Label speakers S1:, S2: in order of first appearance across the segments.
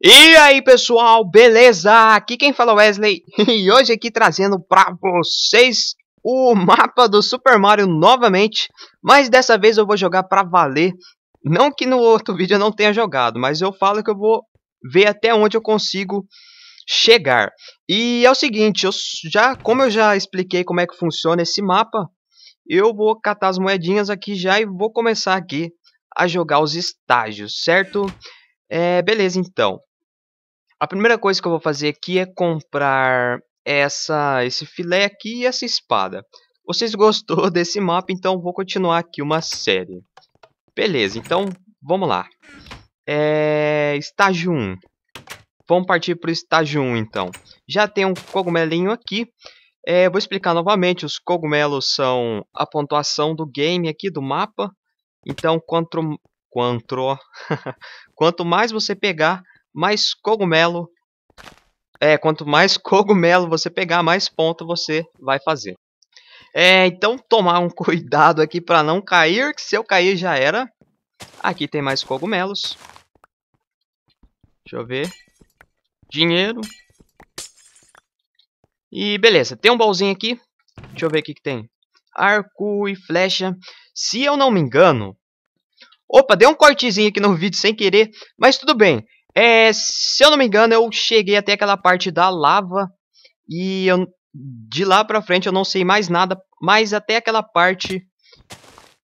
S1: E aí pessoal, beleza? Aqui quem fala é Wesley e hoje aqui trazendo para vocês o mapa do Super Mario novamente, mas dessa vez eu vou jogar para valer. Não que no outro vídeo eu não tenha jogado, mas eu falo que eu vou ver até onde eu consigo chegar. E é o seguinte, eu já, como eu já expliquei como é que funciona esse mapa, eu vou catar as moedinhas aqui já e vou começar aqui a jogar os estágios, certo? É, beleza então. A primeira coisa que eu vou fazer aqui é comprar essa, esse filé aqui e essa espada. Vocês gostou desse mapa, então vou continuar aqui uma série. Beleza, então vamos lá. É, estágio 1. Vamos partir para o estágio 1 então. Já tem um cogumelinho aqui. É, vou explicar novamente, os cogumelos são a pontuação do game aqui, do mapa. Então, quanto, quanto, quanto mais você pegar, mais cogumelo. É, quanto mais cogumelo você pegar, mais ponto você vai fazer. É, então tomar um cuidado aqui para não cair, que se eu cair já era. Aqui tem mais cogumelos. Deixa eu ver. Dinheiro. E beleza, tem um baúzinho aqui. Deixa eu ver o que, que tem. Arco e flecha. Se eu não me engano... Opa, deu um cortezinho aqui no vídeo sem querer, mas tudo bem. É, se eu não me engano, eu cheguei até aquela parte da lava e eu, de lá pra frente eu não sei mais nada, mas até aquela parte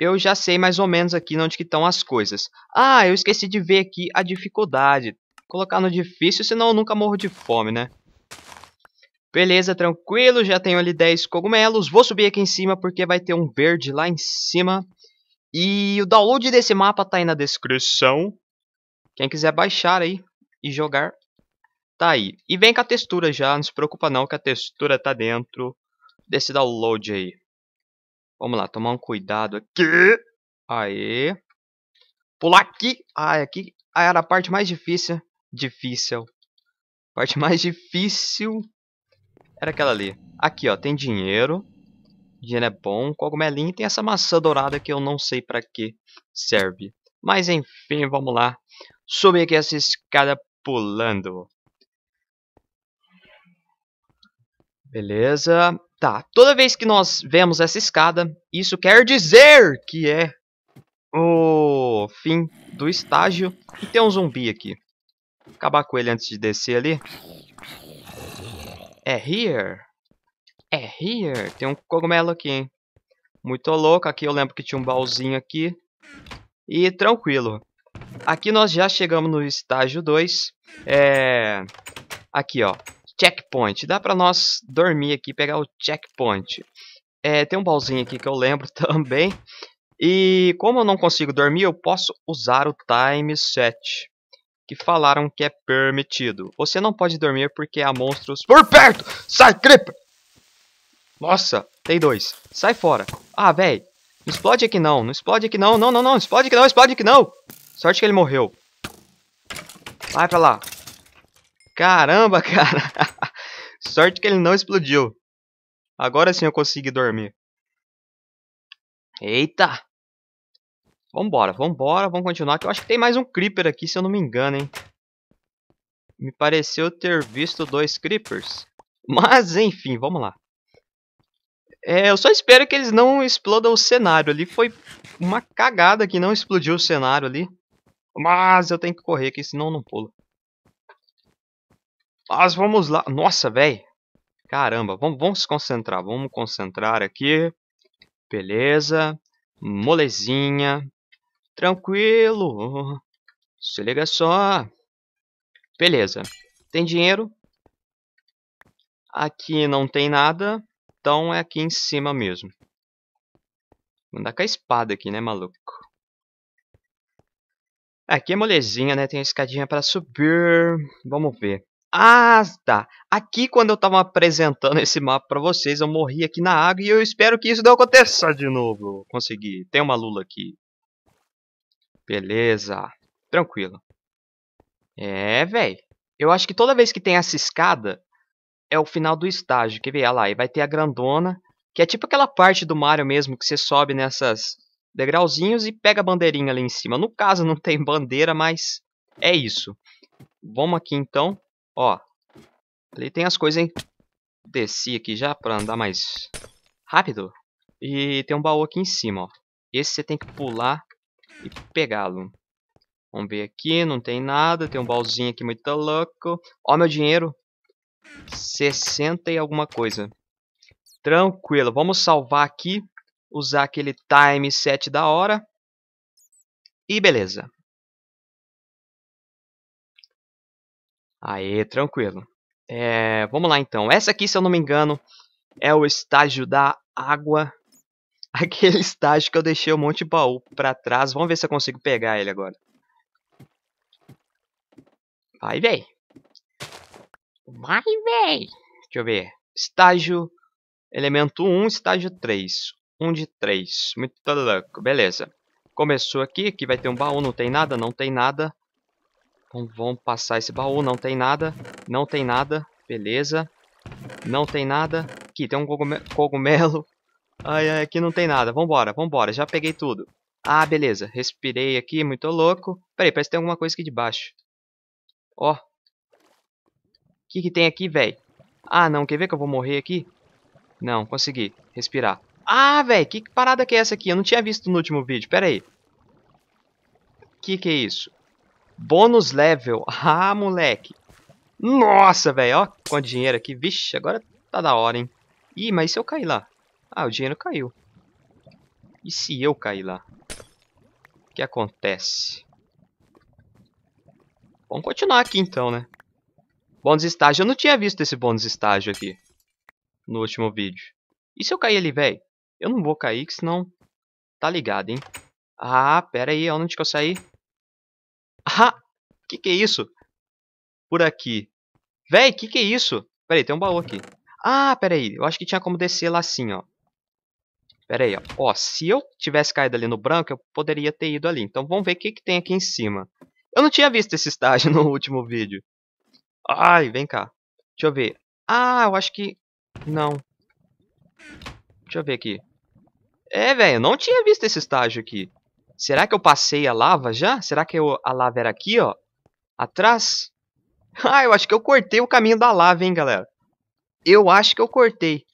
S1: eu já sei mais ou menos aqui onde que estão as coisas. Ah, eu esqueci de ver aqui a dificuldade. Vou colocar no difícil, senão eu nunca morro de fome, né? Beleza, tranquilo, já tenho ali 10 cogumelos. Vou subir aqui em cima porque vai ter um verde lá em cima. E o download desse mapa tá aí na descrição. Quem quiser baixar aí e jogar, tá aí. E vem com a textura já, não se preocupa não que a textura tá dentro desse download aí. Vamos lá, tomar um cuidado aqui. Aê. Pular aqui. Ah, aqui ah, era a parte mais difícil. Difícil. Parte mais difícil era aquela ali. Aqui, ó, tem dinheiro. Dinheiro é bom. Cogumelinho. Tem essa maçã dourada que eu não sei pra que serve. Mas enfim, vamos lá subir aqui essa escada pulando. Beleza. Tá, toda vez que nós vemos essa escada, isso quer dizer que é o fim do estágio. E tem um zumbi aqui. Vou acabar com ele antes de descer ali. É here. É here. Tem um cogumelo aqui, hein. Muito louco. Aqui eu lembro que tinha um baúzinho aqui. E tranquilo. Aqui nós já chegamos no estágio 2. É... Aqui, ó. Checkpoint. Dá pra nós dormir aqui e pegar o checkpoint. É, tem um baúzinho aqui que eu lembro também. E como eu não consigo dormir, eu posso usar o time set. Que falaram que é permitido. Você não pode dormir porque há monstros por perto. Sai, creeper! Nossa, tem dois. Sai fora. Ah, velho. Não explode aqui não. Não explode aqui não. Não, não, não. Explode aqui não. Explode aqui não. Sorte que ele morreu. Vai pra lá. Caramba, cara. Sorte que ele não explodiu. Agora sim eu consegui dormir. Eita. Vambora, vambora, vamos continuar. Que eu acho que tem mais um Creeper aqui, se eu não me engano, hein. Me pareceu ter visto dois Creepers. Mas, enfim, vamos lá. É, eu só espero que eles não explodam o cenário ali. Foi uma cagada que não explodiu o cenário ali. Mas eu tenho que correr aqui, senão não pulo. Mas vamos lá. Nossa, velho. Caramba, vamos, vamos se concentrar. Vamos concentrar aqui. Beleza. Molezinha. Tranquilo. Se liga só. Beleza. Tem dinheiro? Aqui não tem nada. Então é aqui em cima mesmo. Vou andar com a espada aqui, né, maluco? Aqui é molezinha, né? Tem escadinha para subir. Vamos ver. Ah, tá. Aqui quando eu tava apresentando esse mapa para vocês, eu morri aqui na água e eu espero que isso não aconteça de novo. Consegui. Tem uma lula aqui. Beleza. Tranquilo. É, velho. Eu acho que toda vez que tem essa escada, é o final do estágio. Quer ver? Olha lá, e vai ter a grandona, que é tipo aquela parte do Mario mesmo, que você sobe nessas degrauzinhos e pega a bandeirinha ali em cima. No caso não tem bandeira, mas é isso. Vamos aqui então, ó. Ali tem as coisas, hein? Desci aqui já pra andar mais rápido. E tem um baú aqui em cima, ó. Esse você tem que pular e pegá-lo. Vamos ver aqui, não tem nada. Tem um baúzinho aqui muito louco. Ó meu dinheiro. 60 e alguma coisa. Tranquilo, vamos salvar aqui usar aquele time set da hora. E beleza. Aí, tranquilo. É, vamos lá então. Essa aqui, se eu não me engano, é o estágio da água. Aquele estágio que eu deixei um monte de baú pra trás. Vamos ver se eu consigo pegar ele agora. Vai, véi. Vai, véi. Deixa eu ver. Estágio elemento 1, estágio 3. Um de três. Muito louco, tá, tá, tá. Beleza. Começou aqui. Aqui vai ter um baú. Não tem nada. Não tem nada. Então vamos passar esse baú. Não tem nada. Não tem nada. Beleza. Não tem nada. Aqui tem um cogumelo. Ai, ai, aqui não tem nada. Vambora, vambora. Já peguei tudo. Ah, beleza. Respirei aqui, muito louco. Peraí, parece que tem alguma coisa aqui debaixo. Ó. O que, que tem aqui, velho? Ah, não. Quer ver que eu vou morrer aqui? Não, consegui. Respirar. Ah, velho, que parada que é essa aqui? Eu não tinha visto no último vídeo, pera aí. Que que é isso? Bônus level. Ah, moleque. Nossa, velho, ó, com dinheiro aqui. Vixe, agora tá da hora, hein. Ih, mas e se eu cair lá? Ah, o dinheiro caiu. E se eu cair lá? O que acontece? Vamos continuar aqui então, né? Bônus estágio. Eu não tinha visto esse bônus estágio aqui. No último vídeo. E se eu cair ali, velho? Eu não vou cair, que senão... Tá ligado, hein? Ah, pera aí. Onde que eu saí? Ah! Que que é isso? Por aqui. Véi, que que é isso? Pera aí, tem um baú aqui. Ah, pera aí. Eu acho que tinha como descer lá assim, ó. Pera aí, ó. ó. se eu tivesse caído ali no branco, eu poderia ter ido ali. Então vamos ver o que, que tem aqui em cima. Eu não tinha visto esse estágio no último vídeo. Ai, vem cá. Deixa eu ver. Ah, eu acho que... Não. Deixa eu ver aqui. É, velho, eu não tinha visto esse estágio aqui. Será que eu passei a lava já? Será que eu, a lava era aqui, ó? Atrás? Ah, eu acho que eu cortei o caminho da lava, hein, galera. Eu acho que eu cortei.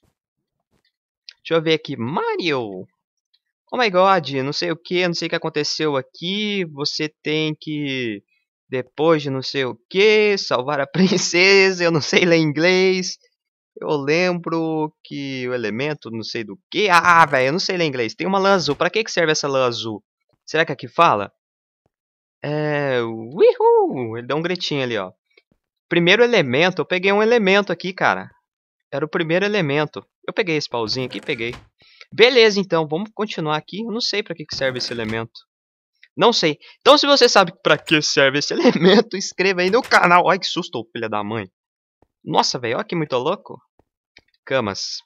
S1: Deixa eu ver aqui. Mario. Oh my god, não sei o que, não sei o que aconteceu aqui. Você tem que, depois de não sei o que, salvar a princesa. Eu não sei ler inglês. Eu lembro que o elemento, não sei do que. Ah, velho, eu não sei ler inglês. Tem uma lã azul. Pra que, que serve essa lã azul? Será que é aqui fala? É. Uhul! Ele dá um gritinho ali, ó. Primeiro elemento. Eu peguei um elemento aqui, cara. Era o primeiro elemento. Eu peguei esse pauzinho aqui, peguei. Beleza, então. Vamos continuar aqui. Eu não sei pra que, que serve esse elemento. Não sei. Então, se você sabe pra que serve esse elemento, inscreva aí no canal. Ai, que susto, filha da mãe. Nossa, velho, olha que muito louco. Camas.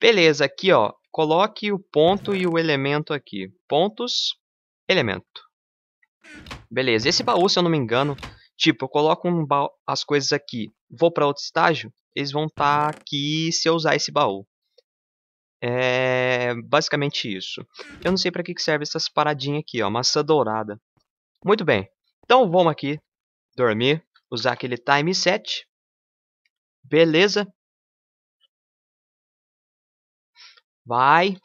S1: Beleza, aqui, ó. Coloque o ponto e o elemento aqui. Pontos, elemento. Beleza, esse baú, se eu não me engano, tipo, eu coloco um as coisas aqui, vou para outro estágio, eles vão estar tá aqui se eu usar esse baú. É basicamente isso. Eu não sei para que, que serve essas paradinhas aqui, ó, maçã dourada. Muito bem, então vamos aqui, dormir, usar aquele time set. Beleza? Vai.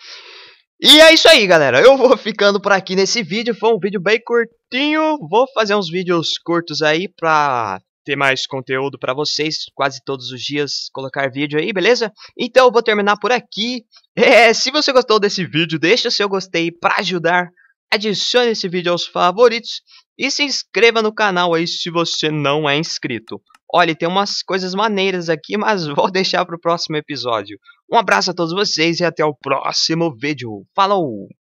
S1: E é isso aí, galera. Eu vou ficando por aqui nesse vídeo. Foi um vídeo bem curtinho. Vou fazer uns vídeos curtos aí pra ter mais conteúdo pra vocês. Quase todos os dias colocar vídeo aí, beleza? Então eu vou terminar por aqui. É, se você gostou desse vídeo, deixa seu gostei pra ajudar. Adicione esse vídeo aos favoritos. E se inscreva no canal aí se você não é inscrito. Olha, tem umas coisas maneiras aqui, mas vou deixar para o próximo episódio. Um abraço a todos vocês e até o próximo vídeo. Falou!